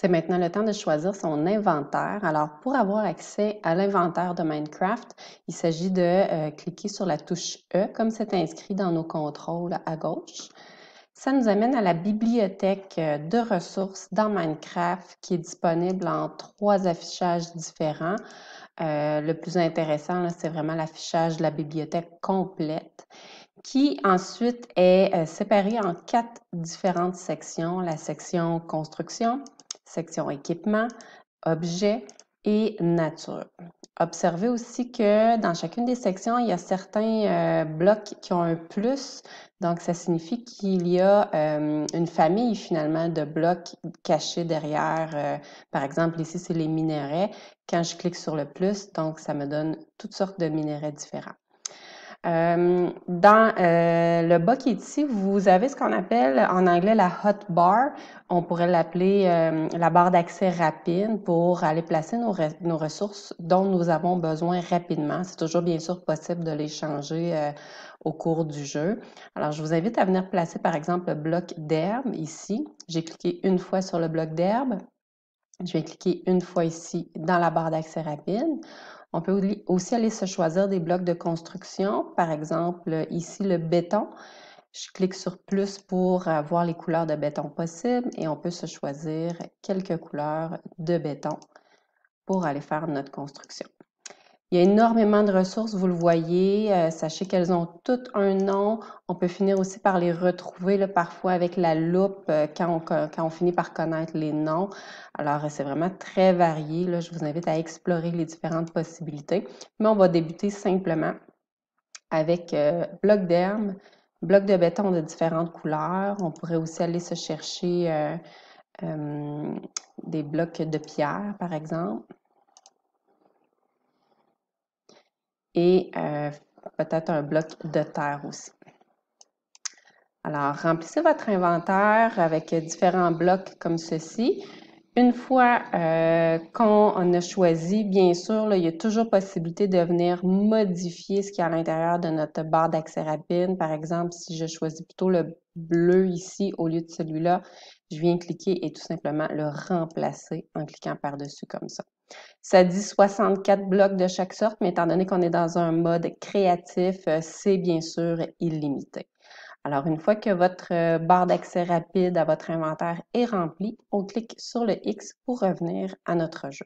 C'est maintenant le temps de choisir son inventaire. Alors, pour avoir accès à l'inventaire de Minecraft, il s'agit de euh, cliquer sur la touche E, comme c'est inscrit dans nos contrôles à gauche. Ça nous amène à la bibliothèque euh, de ressources dans Minecraft qui est disponible en trois affichages différents. Euh, le plus intéressant, c'est vraiment l'affichage de la bibliothèque complète qui ensuite est séparée en quatre différentes sections. La section construction, section équipement, objets et nature. Observez aussi que dans chacune des sections, il y a certains euh, blocs qui ont un plus. Donc, ça signifie qu'il y a euh, une famille finalement de blocs cachés derrière. Euh, par exemple, ici, c'est les minerais. Quand je clique sur le plus, donc, ça me donne toutes sortes de minerais différents. Euh, dans euh, le bas qui est ici, vous avez ce qu'on appelle en anglais la hot bar. On pourrait l'appeler euh, la barre d'accès rapide pour aller placer nos, nos, ressources dont nous avons besoin rapidement. C'est toujours bien sûr possible de les changer au cours du jeu. Alors, je vous invite à venir placer par exemple le bloc d'herbe ici. J'ai cliqué une fois sur le bloc d'herbe. Je vais cliquer une fois ici dans la barre d'accès rapide. On peut aussi aller se choisir des blocs de construction, par exemple ici le béton. Je clique sur plus pour voir les couleurs de béton possibles et on peut se choisir quelques couleurs de béton pour aller faire notre construction. Il y a énormément de ressources, vous le voyez. Euh, sachez qu'elles ont toutes un nom. On peut finir aussi par les retrouver là, parfois avec la loupe euh, quand, on, finit par connaître les noms. Alors, euh, c'est vraiment très varié. Là. Je vous invite à explorer les différentes possibilités. Mais on va débuter simplement avec blocs bloc d'herbe, blocs de béton de différentes couleurs. On pourrait aussi aller se chercher des blocs de pierre, par exemple. et euh, peut-être un bloc de terre aussi. Alors, remplissez votre inventaire avec différents blocs comme ceci. Une fois euh, qu'on a choisi, bien sûr, il y a toujours possibilité de venir modifier ce qu'il y a à l'intérieur de notre barre d'accès rapide. Par exemple, si je choisis plutôt le bleu ici au lieu de celui-là, je viens cliquer et tout simplement le remplacer en cliquant par-dessus comme ça. Ça dit 64 blocs de chaque sorte, mais étant donné qu'on est dans un mode créatif, euh, c'est bien sûr illimité. Alors, une fois que votre euh, barre d'accès rapide à votre inventaire est remplie, on clique sur le X pour revenir à notre jeu.